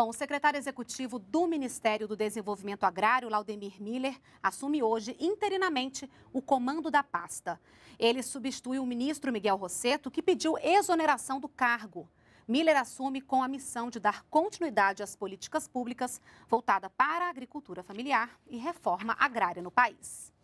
Bom, o secretário executivo do Ministério do Desenvolvimento Agrário, Laudemir Miller, assume hoje interinamente o comando da pasta. Ele substitui o ministro Miguel Rosseto, que pediu exoneração do cargo. Miller assume com a missão de dar continuidade às políticas públicas voltada para a agricultura familiar e reforma agrária no país.